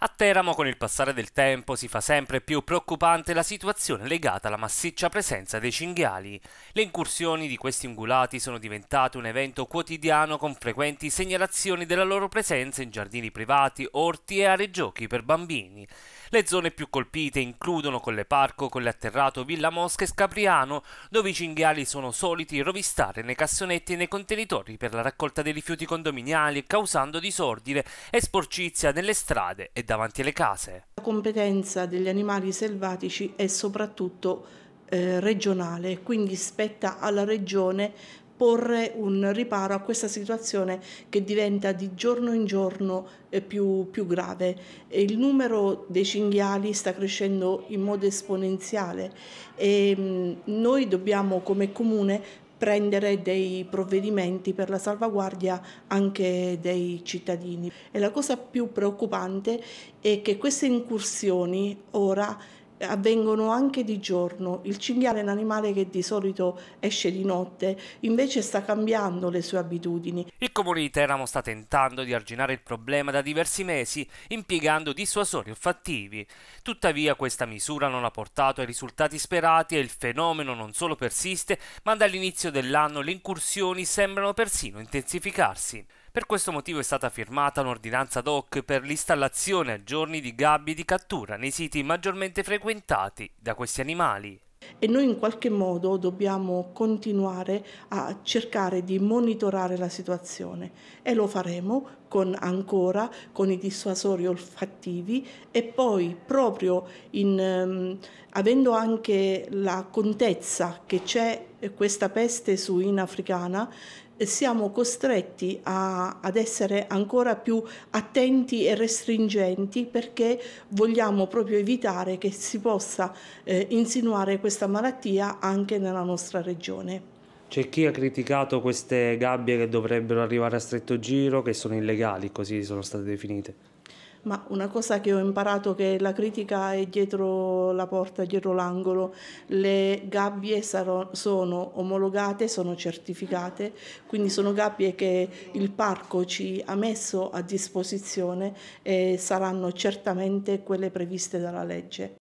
A Teramo con il passare del tempo si fa sempre più preoccupante la situazione legata alla massiccia presenza dei cinghiali. Le incursioni di questi ungulati sono diventate un evento quotidiano con frequenti segnalazioni della loro presenza in giardini privati, orti e aree giochi per bambini. Le zone più colpite includono Colle Parco, Colle Atterrato, Villa Mosca e Scapriano, dove i cinghiali sono soliti rovistare nei cassonetti e nei contenitori per la raccolta dei rifiuti condominiali, causando disordine e sporcizia nelle strade e davanti alle case. La competenza degli animali selvatici è soprattutto eh, regionale, quindi spetta alla regione porre un riparo a questa situazione che diventa di giorno in giorno eh, più, più grave. il numero dei cinghiali sta crescendo in modo esponenziale e mm, noi dobbiamo come comune prendere dei provvedimenti per la salvaguardia anche dei cittadini. E la cosa più preoccupante è che queste incursioni ora avvengono anche di giorno. Il cinghiale è un animale che di solito esce di notte, invece sta cambiando le sue abitudini. Il comune di Teramo sta tentando di arginare il problema da diversi mesi, impiegando dissuasori olfattivi. Tuttavia questa misura non ha portato ai risultati sperati e il fenomeno non solo persiste, ma dall'inizio dell'anno le incursioni sembrano persino intensificarsi. Per questo motivo è stata firmata un'ordinanza ad hoc per l'installazione a giorni di gabbie di cattura nei siti maggiormente frequentati da questi animali. E noi in qualche modo dobbiamo continuare a cercare di monitorare la situazione e lo faremo con, ancora con i dissuasori olfattivi e poi proprio in, ehm, avendo anche la contezza che c'è questa peste suina africana siamo costretti a, ad essere ancora più attenti e restringenti perché vogliamo proprio evitare che si possa eh, insinuare questa malattia anche nella nostra regione. C'è chi ha criticato queste gabbie che dovrebbero arrivare a stretto giro, che sono illegali, così sono state definite ma una cosa che ho imparato è che la critica è dietro la porta, dietro l'angolo, le gabbie sarò, sono omologate, sono certificate, quindi sono gabbie che il parco ci ha messo a disposizione e saranno certamente quelle previste dalla legge.